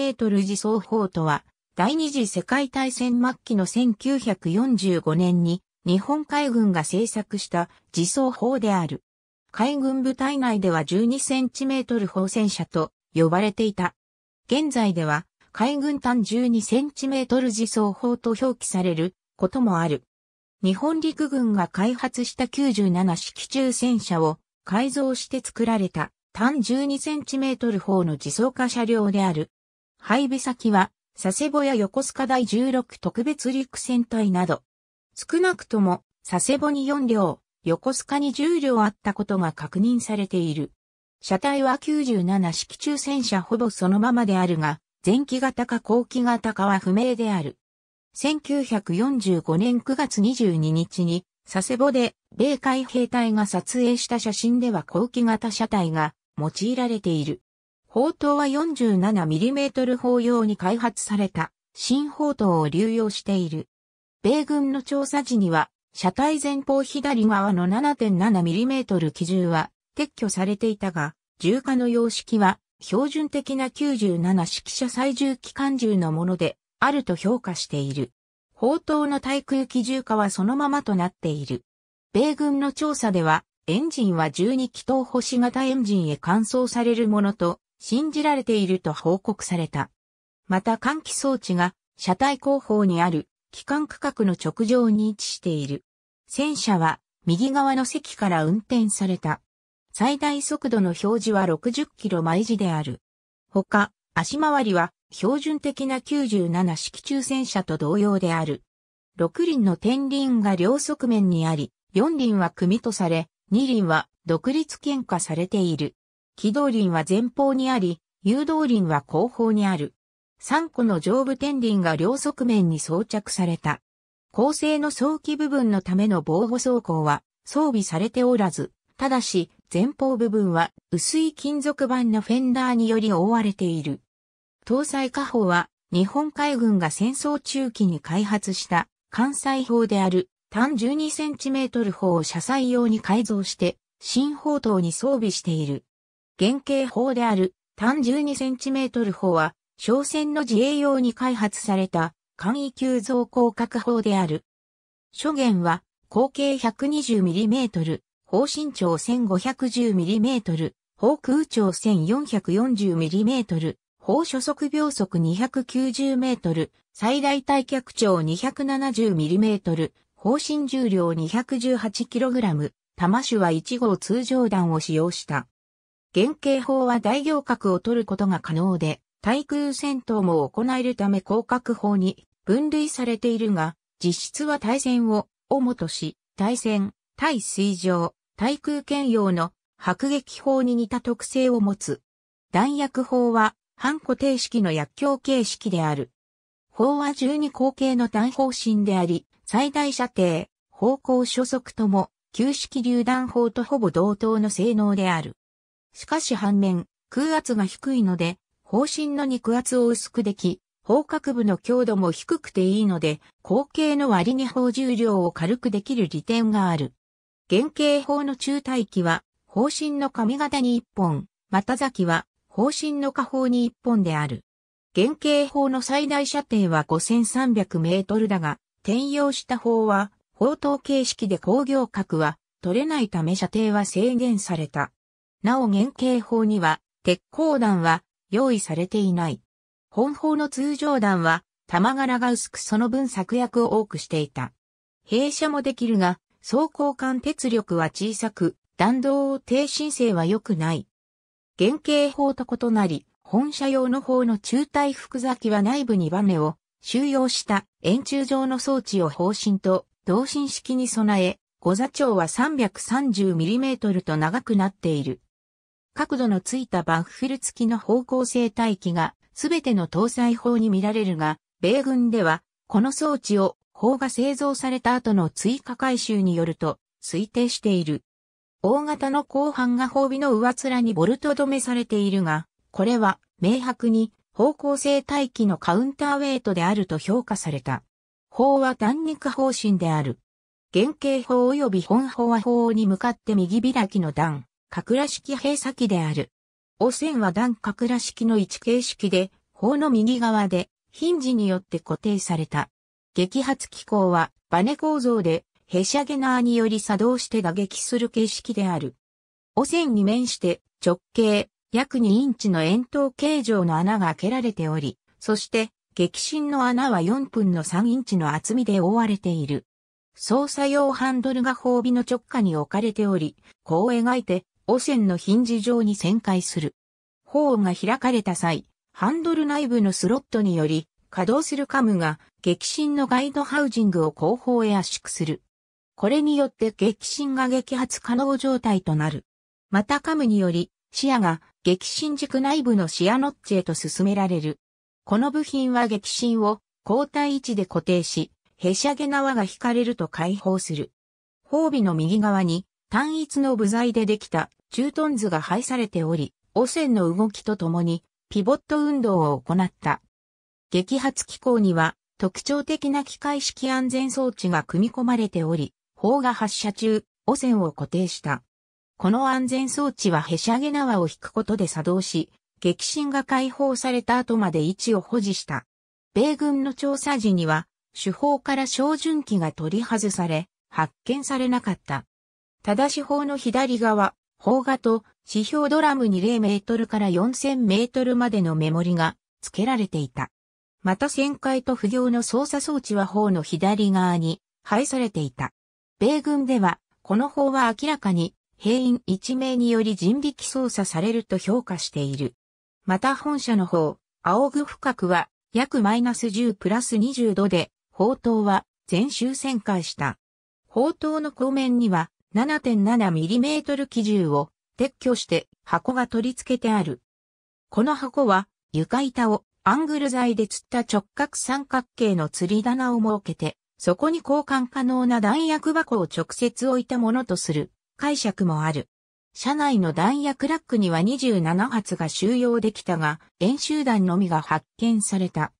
メートル自走砲とは、第二次世界大戦末期の1945年に日本海軍が製作した自走砲である。海軍部隊内では12センチメートル砲戦車と呼ばれていた。現在では海軍単12センチメートル自走砲と表記されることもある。日本陸軍が開発した97式中戦車を改造して作られた単12センチメートル砲の自走化車両である配備先は、佐世保や横須賀第16特別陸戦隊など、少なくとも佐世保に4両、横須賀に10両あったことが確認されている。車体は97式中戦車ほぼそのままであるが、前期型か後期型かは不明である。1945年9月22日に、佐世保で米海兵隊が撮影した写真では後期型車体が用いられている。砲塔は 47mm 砲用に開発された新砲塔を流用している。米軍の調査時には、車体前方左側の 7.7mm 機銃は撤去されていたが、重火の様式は標準的な97式車最重機関銃のものであると評価している。砲塔の対空機銃化はそのままとなっている。米軍の調査では、エンジンは12気筒星型エンジンへ換装されるものと信じられていると報告された。また換気装置が車体後方にある機関区画の直上に位置している。戦車は右側の席から運転された。最大速度の表示は60キロ毎時である。他、足回りは標準的な97式中戦車と同様である。6輪の天輪が両側面にあり、4輪は組とされ、2輪は独立喧嘩されている。軌道輪は前方にあり、誘導輪は後方にある。3個の上部天輪が両側面に装着された。構成の早期部分のための防護装甲は装備されておらず、ただし前方部分は薄い金属板のフェンダーにより覆われている。搭載火砲は日本海軍が戦争中期に開発した関西砲である単 12cm 砲を車載用に改造して新砲塔に装備している。原型砲である単 12cm 砲は、商船の自衛用に開発された簡易急増広角砲である。初弦は、口径 120mm、砲身長 1510mm、砲空長 1440mm、砲初速秒速 290m、最大耐却長 270mm、砲身重量 218kg、弾種は1号通常弾を使用した。原型砲は大行角を取ることが可能で、対空戦闘も行えるため広角砲に分類されているが、実質は対戦を主とし、対戦、対水上、対空兼用の迫撃砲に似た特性を持つ。弾薬砲は半固定式の薬莢形式である。砲は12口径の単方針であり、最大射程、方向初速とも、旧式榴弾砲とほぼ同等の性能である。しかし反面、空圧が低いので、方針の肉圧を薄くでき、方角部の強度も低くていいので、後傾の割に方重量を軽くできる利点がある。原型法の中体機は、方針の上型に1本、股先は、方針の下方に1本である。原型法の最大射程は5300メートルだが、転用した砲は、砲塔形式で工業角は取れないため射程は制限された。なお原型砲には、鉄鋼弾は用意されていない。本砲の通常弾は、弾柄が薄くその分作薬を多くしていた。閉射もできるが、装甲艦鉄力は小さく、弾道低申請は良くない。原型砲と異なり、本社用の方の中体複座機は内部にバネを収容した円柱状の装置を方針と同心式に備え、五座長は 330mm と長くなっている。角度のついたバッフル付きの方向性待機が全ての搭載砲に見られるが、米軍では、この装置を砲が製造された後の追加回収によると推定している。大型の後半が褒美の上面にボルト止めされているが、これは明白に方向性待機のカウンターウェイトであると評価された。砲は弾肉方針である。原型砲及び本砲は砲に向かって右開きの弾。格羅式閉鎖器である。汚染は段格羅式の一形式で、砲の右側で、ヒンジによって固定された。激発機構は、バネ構造で、ヘシャゲナーにより作動して打撃する形式である。汚染に面して、直径、約2インチの円筒形状の穴が開けられており、そして、激震の穴は4分の3インチの厚みで覆われている。操作用ハンドルが褒美の直下に置かれており、こう描いて汚染のヒンジ状に旋回する。砲が開かれた際、ハンドル内部のスロットにより、稼働するカムが激震のガイドハウジングを後方へ圧縮する。これによって激震が激発可能状態となる。またカムにより、視野が激震軸内部の視野ノッチへと進められる。この部品は激震を交代位置で固定し、へしゃげ縄が引かれると解放する。褒美の右側に単一の部材でできた駐屯図が配されており、汚染の動きとともにピボット運動を行った。激発機構には特徴的な機械式安全装置が組み込まれており、砲が発射中、汚染を固定した。この安全装置はへしゃげ縄を引くことで作動し、激震が解放された後まで位置を保持した。米軍の調査時には、手法から照準器が取り外され、発見されなかった。ただし方の左側、方画と指標ドラムに0メートルから4000メートルまでのメモリが付けられていた。また旋回と不行の操作装置は方の左側に配されていた。米軍では、この方は明らかに兵員1名により人力操作されると評価している。また本社の方、青具深くは約マイナス10プラス20度で、砲塔は全周旋回した。砲塔の後面には 7.7mm 基銃を撤去して箱が取り付けてある。この箱は床板をアングル材で釣った直角三角形の釣り棚を設けて、そこに交換可能な弾薬箱を直接置いたものとする解釈もある。車内の弾薬ラックには27発が収容できたが、演習弾のみが発見された。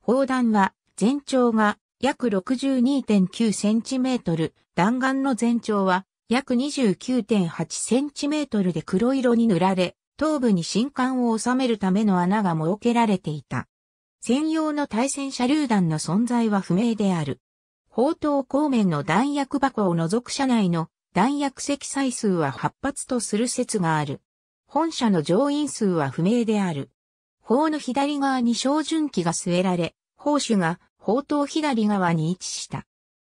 砲弾は全長が約 62.9cm、弾丸の全長は約 29.8cm で黒色に塗られ、頭部に新刊を収めるための穴が設けられていた。専用の対戦車榴弾の存在は不明である。砲塔後面の弾薬箱を除く車内の弾薬積載数は8発とする説がある。本社の乗員数は不明である。砲の左側に照準器が据えられ、砲手が宝刀左側に位置した。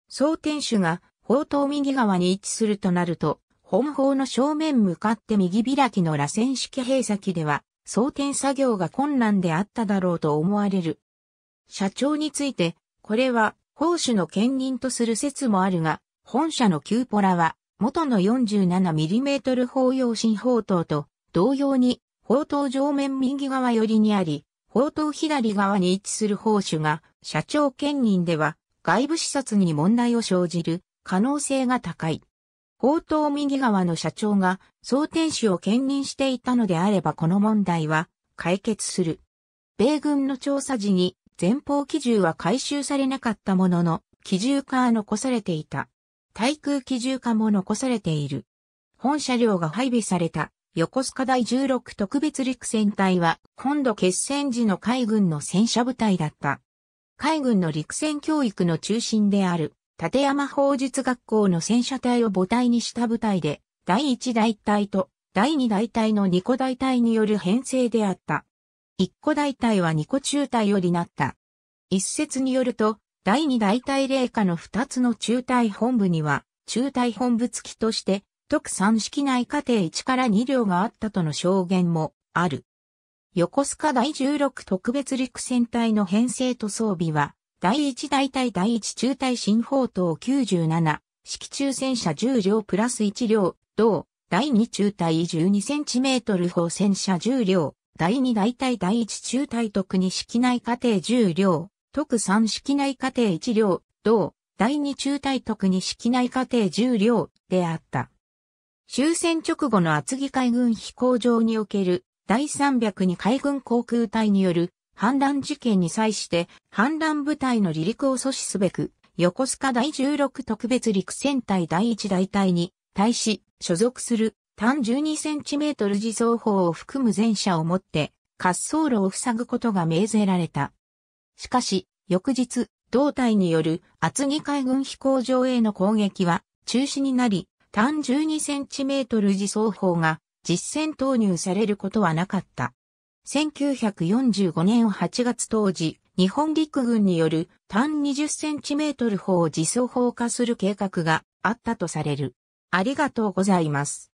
総天守が宝刀右側に位置するとなると、本方の正面向かって右開きの螺旋式閉鎖では、装填作業が困難であっただろうと思われる。社長について、これは、砲手の兼任とする説もあるが、本社のキューポラは、元の 47mm 砲用新砲塔と、同様に、砲塔上面右側寄りにあり、冒頭左側に位置する報酬が社長兼任では外部視察に問題を生じる可能性が高い。報頭右側の社長が総天使を兼任していたのであればこの問題は解決する。米軍の調査時に前方機銃は回収されなかったものの機銃化は残されていた。対空機銃化も残されている。本車両が配備された横須賀第16特別陸戦隊は、本土決戦時の海軍の戦車部隊だった。海軍の陸戦教育の中心である、立山法術学校の戦車隊を母体にした部隊で、第1大隊と第2大隊の2個大隊による編成であった。1個大隊は2個中隊よりなった。一説によると、第2大隊霊下の2つの中隊本部には、中隊本部付きとして、特三式内家庭1から2両があったとの証言もある。横須賀第16特別陸戦隊の編成と装備は、第1大隊第1中隊新砲塔97、式中戦車10両プラス1両、同、第2中隊1 2トル砲戦車10両、第2大隊第1中隊特に式内家庭10両、特三式内家庭1両、同、第2中隊特に式内家庭10両であった。終戦直後の厚木海軍飛行場における第302海軍航空隊による反乱事件に際して反乱部隊の離陸を阻止すべく横須賀第16特別陸戦隊第1大隊に対し所属する単12センチメートル自走砲を含む全車を持って滑走路を塞ぐことが命ぜられた。しかし、翌日、同隊による厚木海軍飛行場への攻撃は中止になり、単 12cm 自走砲が実戦投入されることはなかった。1945年8月当時、日本陸軍による単 20cm 砲を自走砲化する計画があったとされる。ありがとうございます。